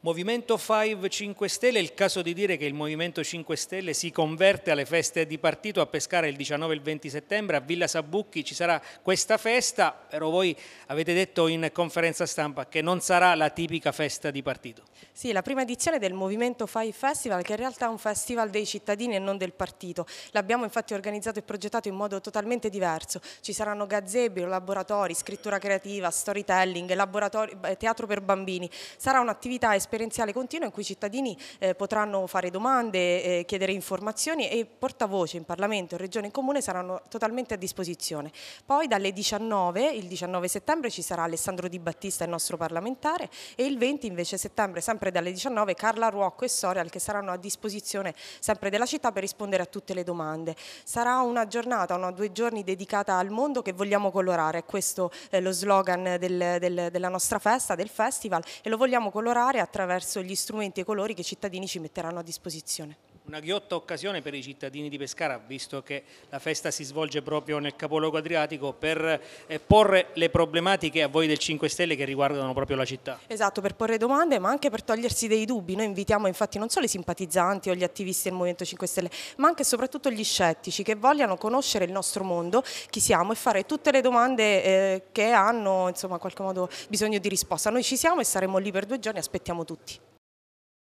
Movimento 5 5 Stelle, è il caso di dire che il Movimento 5 Stelle si converte alle feste di partito a Pescara il 19 e il 20 settembre, a Villa Sabucchi ci sarà questa festa, però voi avete detto in conferenza stampa che non sarà la tipica festa di partito. Sì, la prima edizione del Movimento 5 Festival che in realtà è un festival dei cittadini e non del partito, l'abbiamo infatti organizzato e progettato in modo totalmente diverso, ci saranno gazebi, laboratori, scrittura creativa, storytelling, teatro per bambini, sarà un'attività espositiva esperienziale continua in cui i cittadini eh, potranno fare domande, eh, chiedere informazioni e portavoce in Parlamento, in Regione e Comune saranno totalmente a disposizione. Poi dalle 19, il 19 settembre ci sarà Alessandro Di Battista, il nostro parlamentare, e il 20 invece settembre, sempre dalle 19, Carla Ruocco e Sorial che saranno a disposizione sempre della città per rispondere a tutte le domande. Sarà una giornata, una due giorni dedicata al mondo che vogliamo colorare, questo è lo slogan del, del, della nostra festa, del festival e lo vogliamo colorare attraverso attraverso gli strumenti e i colori che i cittadini ci metteranno a disposizione una ghiotta occasione per i cittadini di Pescara, visto che la festa si svolge proprio nel capoluogo adriatico, per eh, porre le problematiche a voi del 5 Stelle che riguardano proprio la città. Esatto, per porre domande ma anche per togliersi dei dubbi. Noi invitiamo infatti non solo i simpatizzanti o gli attivisti del Movimento 5 Stelle, ma anche e soprattutto gli scettici che vogliano conoscere il nostro mondo, chi siamo e fare tutte le domande eh, che hanno insomma, in qualche modo bisogno di risposta. Noi ci siamo e saremo lì per due giorni, aspettiamo tutti.